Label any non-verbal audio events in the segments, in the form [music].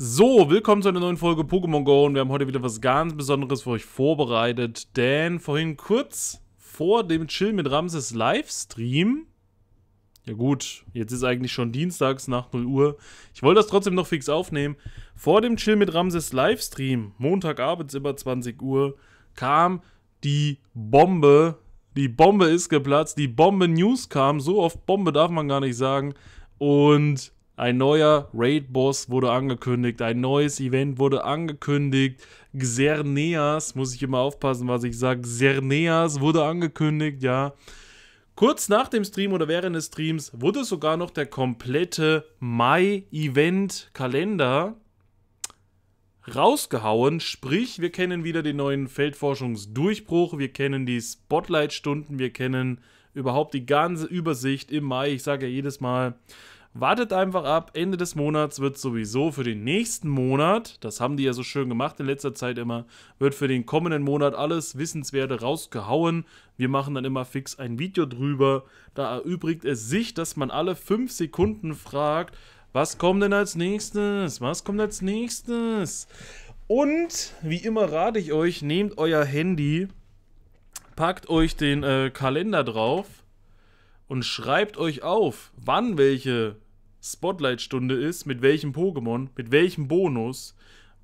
So, willkommen zu einer neuen Folge Pokémon Go und wir haben heute wieder was ganz Besonderes für euch vorbereitet, denn vorhin kurz vor dem Chill mit Ramses Livestream, ja gut, jetzt ist eigentlich schon dienstags nach 0 Uhr, ich wollte das trotzdem noch fix aufnehmen, vor dem Chill mit Ramses Livestream, Montagabends immer 20 Uhr, kam die Bombe, die Bombe ist geplatzt, die Bombe News kam, so oft Bombe darf man gar nicht sagen und ein neuer Raid-Boss wurde angekündigt, ein neues Event wurde angekündigt. Xerneas, muss ich immer aufpassen, was ich sage. Xerneas wurde angekündigt, ja. Kurz nach dem Stream oder während des Streams wurde sogar noch der komplette Mai-Event-Kalender rausgehauen. Sprich, wir kennen wieder den neuen Feldforschungsdurchbruch, wir kennen die Spotlight-Stunden, wir kennen überhaupt die ganze Übersicht im Mai. Ich sage ja jedes Mal, Wartet einfach ab, Ende des Monats wird sowieso für den nächsten Monat, das haben die ja so schön gemacht in letzter Zeit immer, wird für den kommenden Monat alles Wissenswerte rausgehauen. Wir machen dann immer fix ein Video drüber. Da erübrigt es sich, dass man alle 5 Sekunden fragt, was kommt denn als nächstes? Was kommt als nächstes? Und wie immer rate ich euch, nehmt euer Handy, packt euch den äh, Kalender drauf und schreibt euch auf, wann welche Spotlight-Stunde ist, mit welchem Pokémon, mit welchem Bonus,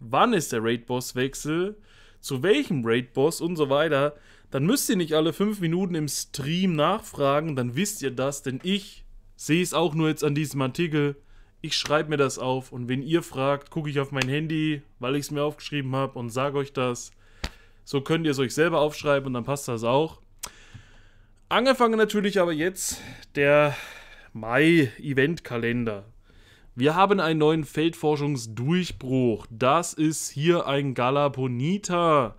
wann ist der Raid-Boss-Wechsel, zu welchem Raid-Boss und so weiter, dann müsst ihr nicht alle fünf Minuten im Stream nachfragen, dann wisst ihr das, denn ich sehe es auch nur jetzt an diesem Artikel. Ich schreibe mir das auf und wenn ihr fragt, gucke ich auf mein Handy, weil ich es mir aufgeschrieben habe und sage euch das. So könnt ihr es euch selber aufschreiben und dann passt das auch. Angefangen natürlich aber jetzt der Mai-Eventkalender. Wir haben einen neuen Feldforschungsdurchbruch. Das ist hier ein Galaponita.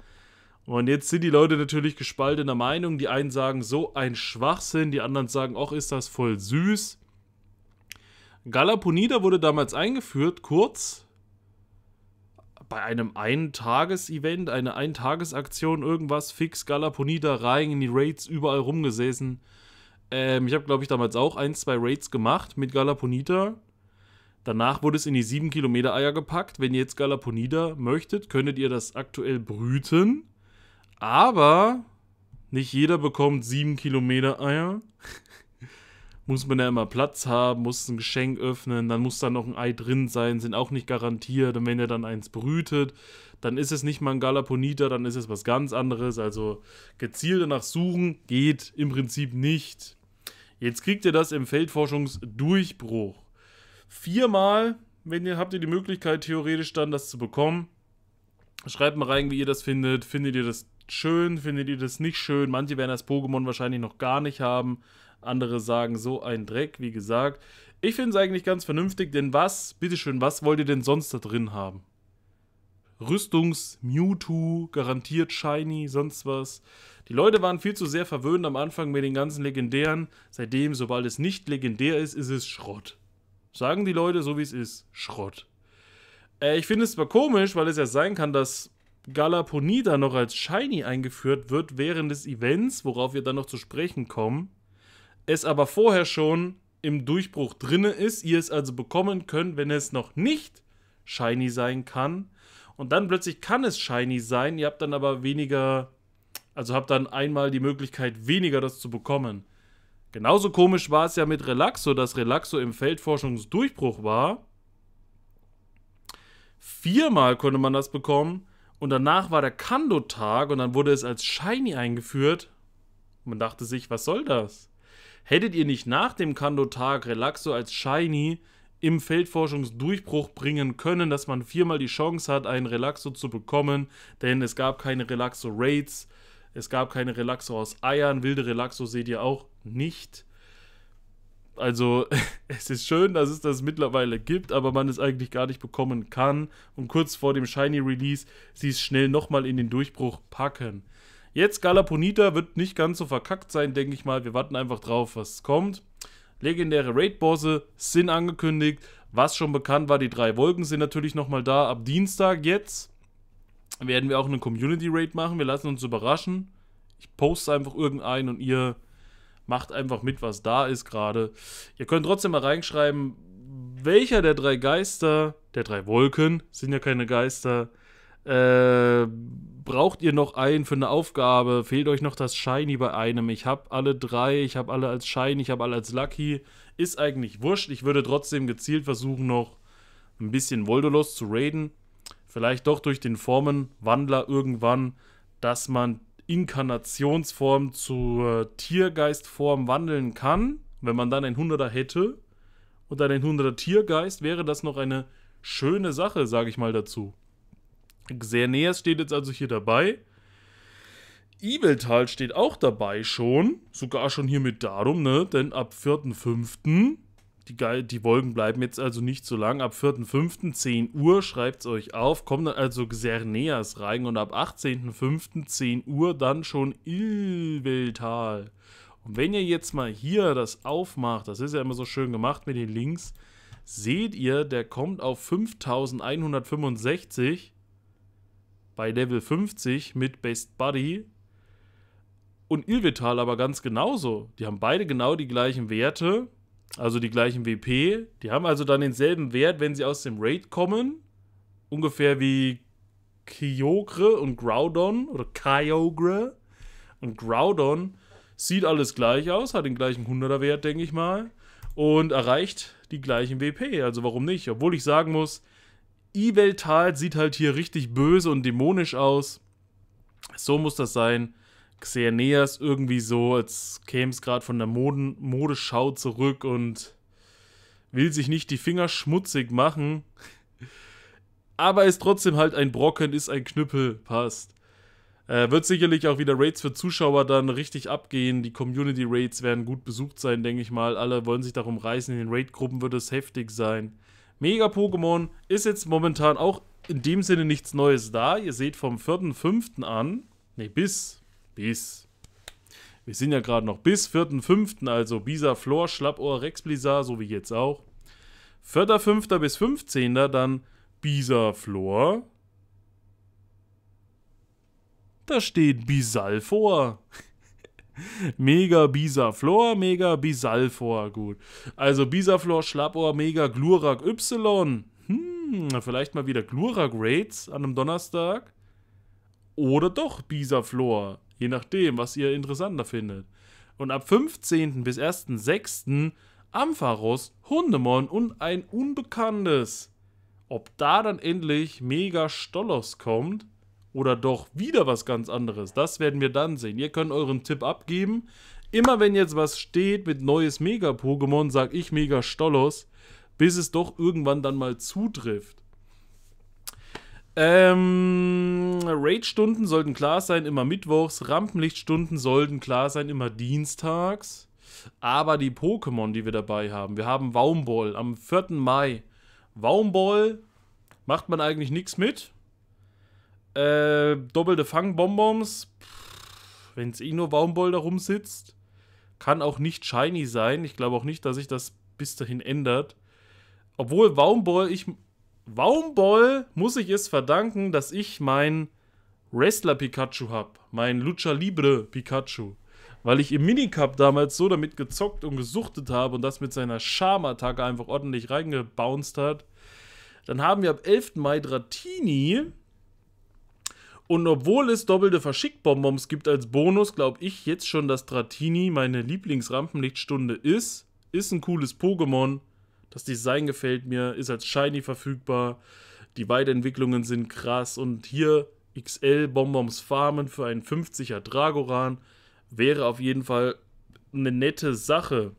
Und jetzt sind die Leute natürlich gespaltener Meinung. Die einen sagen, so ein Schwachsinn. Die anderen sagen, auch ist das voll süß. Galaponita wurde damals eingeführt, kurz bei einem Eintages-Event, eine Eintagesaktion, irgendwas, fix Galaponita rein in die Raids, überall rumgesessen. Ähm, ich habe, glaube ich, damals auch ein, zwei Raids gemacht mit Galaponita. Danach wurde es in die 7 Kilometer Eier gepackt. Wenn ihr jetzt Galaponida möchtet, könntet ihr das aktuell brüten. Aber nicht jeder bekommt 7 Kilometer Eier. [laughs] muss man ja immer Platz haben, muss ein Geschenk öffnen, dann muss da noch ein Ei drin sein, sind auch nicht garantiert. Und wenn ihr dann eins brütet, dann ist es nicht mal ein Galaponita, dann ist es was ganz anderes. Also gezielt danach suchen geht im Prinzip nicht. Jetzt kriegt ihr das im Feldforschungsdurchbruch. Viermal, wenn ihr habt ihr die Möglichkeit, theoretisch dann das zu bekommen. Schreibt mal rein, wie ihr das findet. Findet ihr das schön? Findet ihr das nicht schön? Manche werden das Pokémon wahrscheinlich noch gar nicht haben. Andere sagen so ein Dreck, wie gesagt. Ich finde es eigentlich ganz vernünftig, denn was, bitteschön, was wollt ihr denn sonst da drin haben? Rüstungs Mewtwo, garantiert Shiny, sonst was. Die Leute waren viel zu sehr verwöhnt am Anfang mit den ganzen Legendären. Seitdem, sobald es nicht legendär ist, ist es Schrott. Sagen die Leute so, wie es ist. Schrott. Äh, ich finde es zwar komisch, weil es ja sein kann, dass Galaponida noch als Shiny eingeführt wird während des Events, worauf wir dann noch zu sprechen kommen. Es aber vorher schon im Durchbruch drinne ist, ihr es also bekommen könnt, wenn es noch nicht Shiny sein kann und dann plötzlich kann es shiny sein, ihr habt dann aber weniger, also habt dann einmal die Möglichkeit, weniger das zu bekommen. Genauso komisch war es ja mit Relaxo, dass Relaxo im Feldforschungsdurchbruch war. Viermal konnte man das bekommen und danach war der Kando-Tag und dann wurde es als Shiny eingeführt. Man dachte sich, was soll das? Hättet ihr nicht nach dem Kando-Tag Relaxo als Shiny im Feldforschungsdurchbruch bringen können, dass man viermal die Chance hat, einen Relaxo zu bekommen, denn es gab keine Relaxo-Raids, es gab keine Relaxo aus Eiern, wilde Relaxo seht ihr auch nicht. Also [laughs] es ist schön, dass es das mittlerweile gibt, aber man es eigentlich gar nicht bekommen kann. Und kurz vor dem Shiny Release sie es schnell nochmal in den Durchbruch packen. Jetzt Galaponita wird nicht ganz so verkackt sein, denke ich mal. Wir warten einfach drauf, was kommt legendäre Raid-Bosse sind angekündigt. Was schon bekannt war, die drei Wolken sind natürlich nochmal da. Ab Dienstag jetzt werden wir auch einen Community-Raid machen. Wir lassen uns überraschen. Ich poste einfach irgendeinen und ihr macht einfach mit, was da ist gerade. Ihr könnt trotzdem mal reinschreiben, welcher der drei Geister, der drei Wolken, sind ja keine Geister, äh, braucht ihr noch einen für eine Aufgabe? Fehlt euch noch das Shiny bei einem? Ich habe alle drei, ich habe alle als Shiny, ich habe alle als Lucky. Ist eigentlich wurscht. Ich würde trotzdem gezielt versuchen, noch ein bisschen Voldolos zu raiden. Vielleicht doch durch den Formenwandler irgendwann, dass man Inkarnationsform zur Tiergeistform wandeln kann. Wenn man dann ein 100er hätte und dann ein 100er Tiergeist, wäre das noch eine schöne Sache, sage ich mal dazu. Xerneas steht jetzt also hier dabei. Ibeltal steht auch dabei schon, sogar schon hier mit Darum, ne? Denn ab 4.5., die, die Wolken bleiben jetzt also nicht so lang, ab 4.5., 10 Uhr, schreibt es euch auf, kommt dann also Xerneas rein und ab 18.5., 10 Uhr, dann schon Ibeltal. Und wenn ihr jetzt mal hier das aufmacht, das ist ja immer so schön gemacht mit den Links, seht ihr, der kommt auf 5165 bei Level 50 mit Based Buddy und Ilvetal aber ganz genauso. Die haben beide genau die gleichen Werte, also die gleichen WP. Die haben also dann denselben Wert, wenn sie aus dem Raid kommen. Ungefähr wie Kyogre und Groudon oder Kyogre und Groudon. Sieht alles gleich aus, hat den gleichen 100er Wert, denke ich mal. Und erreicht die gleichen WP. Also warum nicht? Obwohl ich sagen muss, Iveltal sieht halt hier richtig böse und dämonisch aus. So muss das sein. Xeneas irgendwie so, als käme es gerade von der Moden Modeschau zurück und will sich nicht die Finger schmutzig machen. Aber ist trotzdem halt ein Brocken, ist ein Knüppel, passt. Äh, wird sicherlich auch wieder Raids für Zuschauer dann richtig abgehen. Die Community Raids werden gut besucht sein, denke ich mal. Alle wollen sich darum reißen. In den Raid-Gruppen wird es heftig sein. Mega-Pokémon ist jetzt momentan auch in dem Sinne nichts Neues da. Ihr seht vom 4.5. an, ne, bis, bis, wir sind ja gerade noch bis 4.5., also Bisa, Flor, Schlappohr, Rexblizar, so wie jetzt auch. 4.5. bis 15. dann Bisa, Flor. Da steht Bisal vor. Mega Bisaflor, Mega Bisalfor, gut. Also Bisaflor, Schlappohr, Mega Glurak Y. Hm, vielleicht mal wieder Glurak Raids an einem Donnerstag. Oder doch Bisaflor, je nachdem, was ihr interessanter findet. Und ab 15. bis 1.6. Ampharos, Hundemon und ein Unbekanntes. Ob da dann endlich Mega Stolos kommt? oder doch wieder was ganz anderes? Das werden wir dann sehen. Ihr könnt euren Tipp abgeben. Immer wenn jetzt was steht mit neues Mega-Pokémon, sag ich Mega stollos bis es doch irgendwann dann mal zutrifft. Ähm, Raid-Stunden sollten klar sein, immer mittwochs. Rampenlichtstunden sollten klar sein, immer dienstags. Aber die Pokémon, die wir dabei haben. Wir haben Waumball am 4. Mai. Waumball macht man eigentlich nichts mit. Äh, doppelte Fangbonbons. Wenn es eh nur Baumboll da rumsitzt. Kann auch nicht shiny sein. Ich glaube auch nicht, dass sich das bis dahin ändert. Obwohl Baumboll, ich. Baumboll muss ich es verdanken, dass ich mein Wrestler Pikachu habe. Mein Lucha Libre Pikachu. Weil ich im Minicup damals so damit gezockt und gesuchtet habe und das mit seiner charme attacke einfach ordentlich reingebounced hat. Dann haben wir ab 11. Mai Dratini und obwohl es doppelte Verschickbonbons gibt als Bonus, glaube ich jetzt schon, dass Dratini meine Lieblingsrampenlichtstunde ist. Ist ein cooles Pokémon. Das Design gefällt mir, ist als Shiny verfügbar. Die Weiterentwicklungen sind krass. Und hier XL Bonbons farmen für einen 50er Dragoran wäre auf jeden Fall eine nette Sache.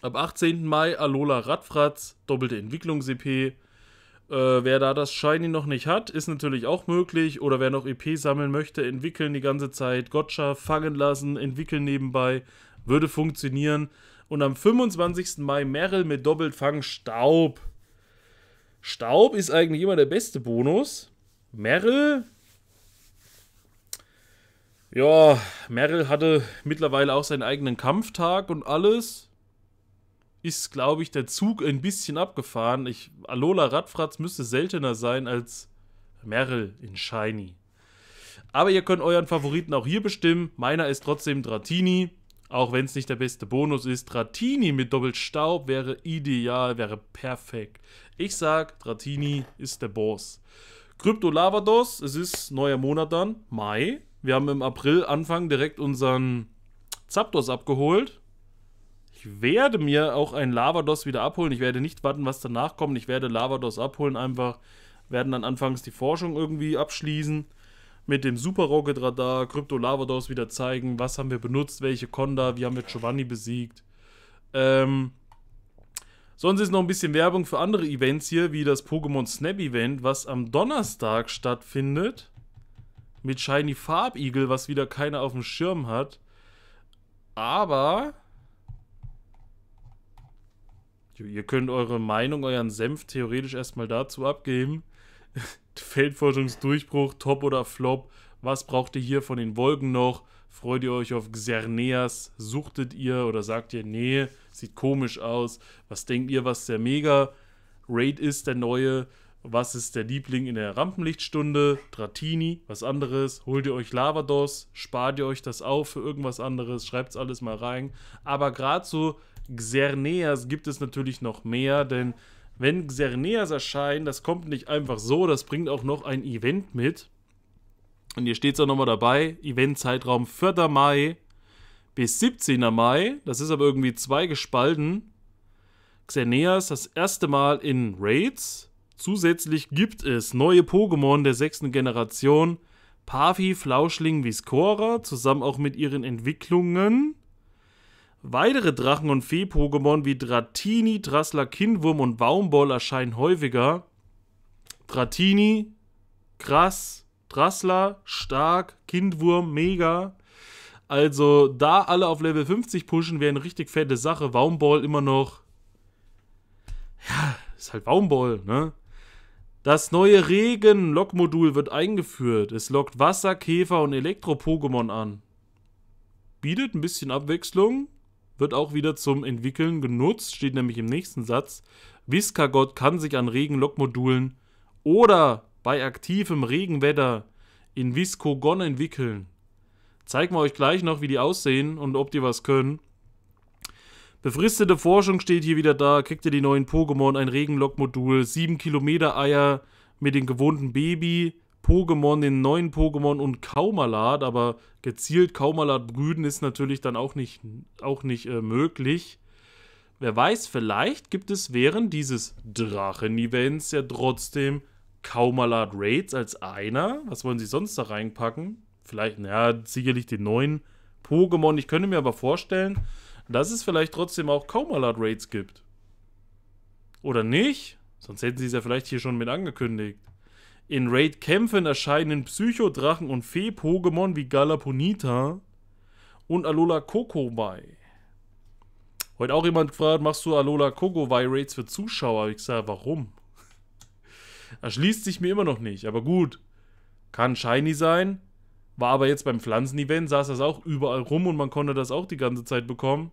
Ab 18. Mai Alola Radfratz, doppelte Entwicklungs-EP. Äh, wer da das Shiny noch nicht hat, ist natürlich auch möglich. Oder wer noch EP sammeln möchte, entwickeln die ganze Zeit, Gotcha fangen lassen, entwickeln nebenbei, würde funktionieren. Und am 25. Mai Merrill mit Doppelfang Staub. Staub ist eigentlich immer der beste Bonus. Merrill. Ja, Merrill hatte mittlerweile auch seinen eigenen Kampftag und alles ist, glaube ich, der Zug ein bisschen abgefahren. Ich, Alola Radfratz müsste seltener sein als Merrill in Shiny. Aber ihr könnt euren Favoriten auch hier bestimmen. Meiner ist trotzdem Dratini. Auch wenn es nicht der beste Bonus ist. Dratini mit Doppelstaub wäre ideal, wäre perfekt. Ich sag, Dratini ist der Boss. Krypto Lavados, es ist neuer Monat dann, Mai. Wir haben im April Anfang direkt unseren Zapdos abgeholt. Ich werde mir auch ein Lavados wieder abholen. Ich werde nicht warten, was danach kommt. Ich werde Lavados abholen, einfach werden dann anfangs die Forschung irgendwie abschließen. Mit dem Super Rocket Radar, Krypto Lavados wieder zeigen, was haben wir benutzt, welche Konda? wie haben wir Giovanni besiegt. Ähm, sonst ist noch ein bisschen Werbung für andere Events hier, wie das Pokémon Snap Event, was am Donnerstag stattfindet. Mit Shiny Farbigel, was wieder keiner auf dem Schirm hat. Aber Ihr könnt eure Meinung, euren Senf theoretisch erstmal dazu abgeben. [laughs] Feldforschungsdurchbruch, Top oder Flop. Was braucht ihr hier von den Wolken noch? Freut ihr euch auf Xerneas? Suchtet ihr oder sagt ihr, nee, sieht komisch aus? Was denkt ihr, was der Mega-Raid ist, der neue? Was ist der Liebling in der Rampenlichtstunde? Dratini, was anderes. Holt ihr euch Lavados? Spart ihr euch das auf für irgendwas anderes? Schreibt es alles mal rein. Aber gerade so Xerneas gibt es natürlich noch mehr, denn wenn Xerneas erscheinen, das kommt nicht einfach so, das bringt auch noch ein Event mit. Und hier steht es auch nochmal dabei, Eventzeitraum 4. Mai bis 17. Mai, das ist aber irgendwie zwei gespalten. Xerneas das erste Mal in Raids. Zusätzlich gibt es neue Pokémon der sechsten Generation. Pavi, Flauschling, Viscora, zusammen auch mit ihren Entwicklungen. Weitere Drachen- und Fee-Pokémon wie Dratini, Drassler, Kindwurm und Baumboll erscheinen häufiger. Dratini, Krass, Drassler, Stark, Kindwurm, Mega. Also da alle auf Level 50 pushen, wäre eine richtig fette Sache. Baumboll immer noch. Ja, ist halt Baumboll, ne? Das neue Regen-Lock-Modul wird eingeführt. Es lockt Wasser, Käfer und Elektro-Pokémon an. Bietet ein bisschen Abwechslung wird auch wieder zum Entwickeln genutzt, steht nämlich im nächsten Satz. Viscagott kann sich an Regenlokmodulen oder bei aktivem Regenwetter in Viscogon entwickeln. Zeigen wir euch gleich noch, wie die aussehen und ob die was können. Befristete Forschung steht hier wieder da. Kriegt ihr die neuen Pokémon, ein Regenlokmodul, 7 Kilometer Eier mit dem gewohnten Baby, Pokémon, den neuen Pokémon und Kaumalad, aber gezielt Kaumalad brüden ist natürlich dann auch nicht, auch nicht äh, möglich. Wer weiß, vielleicht gibt es während dieses Drachen-Events ja trotzdem Kaumalad Raids als einer. Was wollen sie sonst da reinpacken? Vielleicht, naja, sicherlich den neuen Pokémon. Ich könnte mir aber vorstellen, dass es vielleicht trotzdem auch Kaumalad Raids gibt. Oder nicht? Sonst hätten sie es ja vielleicht hier schon mit angekündigt. In Raid-Kämpfen erscheinen Psychodrachen und Fee-Pokémon wie Galaponita und Alola Kokowai. Heute auch jemand gefragt, machst du Alola Kokowai Raids für Zuschauer? Ich sage, warum? [laughs] Erschließt sich mir immer noch nicht, aber gut. Kann shiny sein. War aber jetzt beim Pflanzen-Event, saß das auch überall rum und man konnte das auch die ganze Zeit bekommen.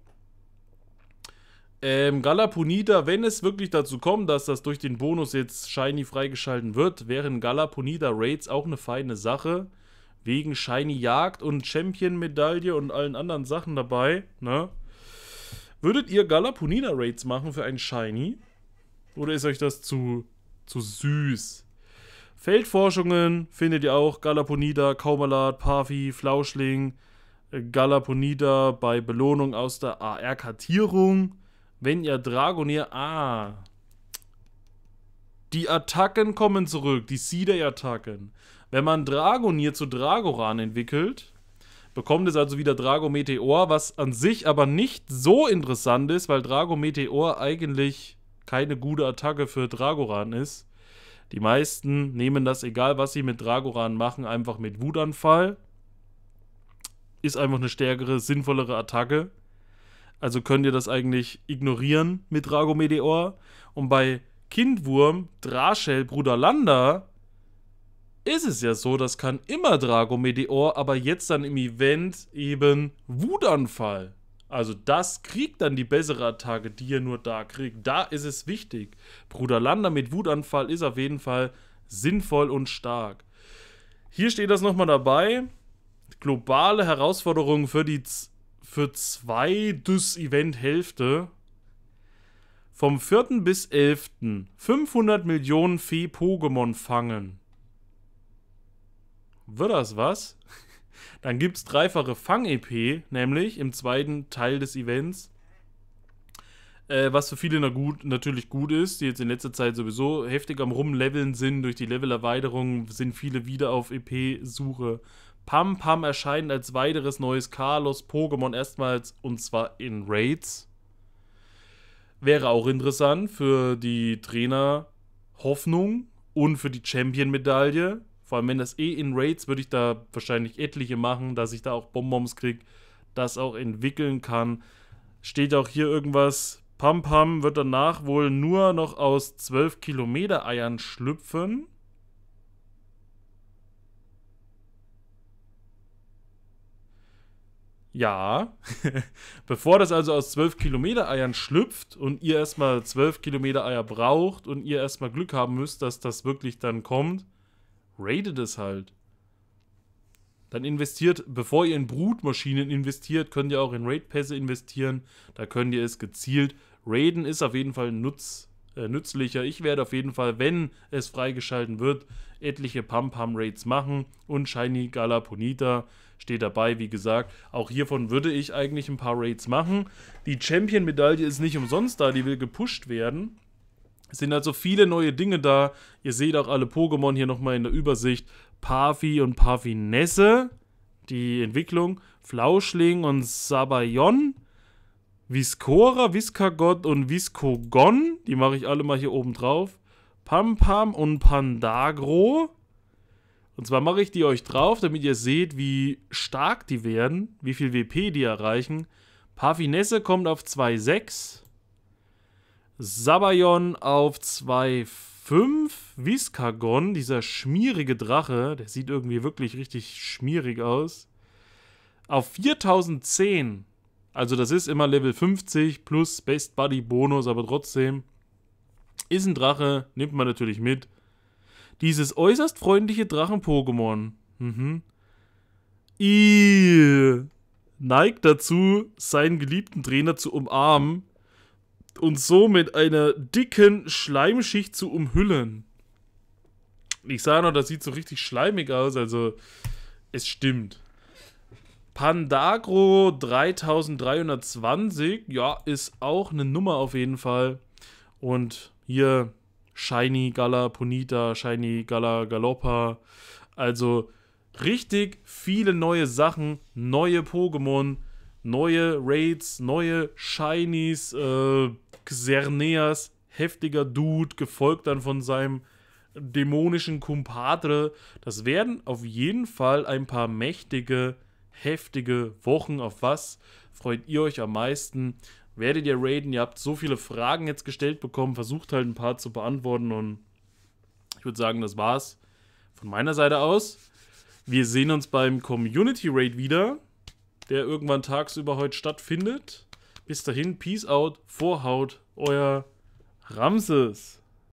Ähm, Galapunida, wenn es wirklich dazu kommt, dass das durch den Bonus jetzt Shiny freigeschalten wird, wären Galapunida Raids auch eine feine Sache. Wegen Shiny Jagd und Champion-Medaille und allen anderen Sachen dabei, ne? Würdet ihr Galapunida Raids machen für einen Shiny? Oder ist euch das zu, zu süß? Feldforschungen findet ihr auch. Galaponida, Kaumalat, Parfi, Flauschling, äh, Galaponida bei Belohnung aus der AR-Kartierung. Wenn ihr Dragonier... Ah. Die Attacken kommen zurück. Die Seeder-Attacken. Wenn man Dragonier zu Dragoran entwickelt, bekommt es also wieder Dragometeor, was an sich aber nicht so interessant ist, weil Dragometeor eigentlich keine gute Attacke für Dragoran ist. Die meisten nehmen das, egal was sie mit Dragoran machen, einfach mit Wutanfall. Ist einfach eine stärkere, sinnvollere Attacke. Also könnt ihr das eigentlich ignorieren mit Drago Meteor. Und bei Kindwurm, Draschel, Bruderlander ist es ja so, das kann immer Drago Meteor, aber jetzt dann im Event eben Wutanfall. Also das kriegt dann die bessere Attacke, die ihr nur da kriegt. Da ist es wichtig. Bruder Bruderlander mit Wutanfall ist auf jeden Fall sinnvoll und stark. Hier steht das nochmal dabei. Globale Herausforderungen für die für zwei das Event-Hälfte. Vom 4. bis 11. 500 Millionen Fee-Pokémon fangen. Wird das was? [laughs] Dann gibt es dreifache Fang-EP, nämlich im zweiten Teil des Events. Äh, was für viele na gut, natürlich gut ist, die jetzt in letzter Zeit sowieso heftig am Rumleveln sind. Durch die Levelerweiterung sind viele wieder auf EP-Suche Pam Pam erscheint als weiteres neues Carlos Pokémon erstmals und zwar in Raids. Wäre auch interessant für die Trainer Hoffnung und für die Champion-Medaille. Vor allem, wenn das eh in Raids, würde ich da wahrscheinlich etliche machen, dass ich da auch Bonbons kriege, das auch entwickeln kann. Steht auch hier irgendwas. Pam Pam wird danach wohl nur noch aus 12 Kilometer Eiern schlüpfen. Ja. [laughs] Bevor das also aus 12 Kilometer Eiern schlüpft und ihr erstmal 12 Kilometer Eier braucht und ihr erstmal Glück haben müsst, dass das wirklich dann kommt, raidet es halt. Dann investiert, bevor ihr in Brutmaschinen investiert, könnt ihr auch in Raid-Pässe investieren. Da könnt ihr es gezielt raiden. Ist auf jeden Fall ein Nutz, äh, nützlicher. Ich werde auf jeden Fall, wenn es freigeschalten wird, etliche Pam-Pam-Raids machen und Shiny Galaponita steht dabei, wie gesagt. Auch hiervon würde ich eigentlich ein paar Raids machen. Die Champion-Medaille ist nicht umsonst da, die will gepusht werden. Es sind also viele neue Dinge da. Ihr seht auch alle Pokémon hier nochmal in der Übersicht. Parfi und Parfinesse, die Entwicklung. Flauschling und Sabayon, Viscora, Viscagot und Viscogon. Die mache ich alle mal hier oben drauf. Pampam und Pandagro. Und zwar mache ich die euch drauf, damit ihr seht, wie stark die werden, wie viel WP die erreichen. Parfinesse kommt auf 2,6. Sabayon auf 2,5. Viscagon, dieser schmierige Drache, der sieht irgendwie wirklich richtig schmierig aus. Auf 4010. Also das ist immer Level 50 plus Best Buddy Bonus, aber trotzdem ist ein Drache, nimmt man natürlich mit. Dieses äußerst freundliche Drachen-Pokémon mhm. Ihhh. neigt dazu, seinen geliebten Trainer zu umarmen und so mit einer dicken Schleimschicht zu umhüllen. Ich sage noch, das sieht so richtig schleimig aus, also es stimmt. Pandagro 3320, ja, ist auch eine Nummer auf jeden Fall. Und hier Shiny Gala Ponita, Shiny Gala Galoppa. Also richtig viele neue Sachen, neue Pokémon, neue Raids, neue Shinies, äh, Xerneas, heftiger Dude, gefolgt dann von seinem dämonischen Kumpadre. Das werden auf jeden Fall ein paar mächtige heftige Wochen. Auf was freut ihr euch am meisten? Werdet ihr raiden? Ihr habt so viele Fragen jetzt gestellt bekommen. Versucht halt ein paar zu beantworten. Und ich würde sagen, das war's von meiner Seite aus. Wir sehen uns beim Community Raid wieder, der irgendwann tagsüber heute stattfindet. Bis dahin, Peace out, Vorhaut, euer Ramses.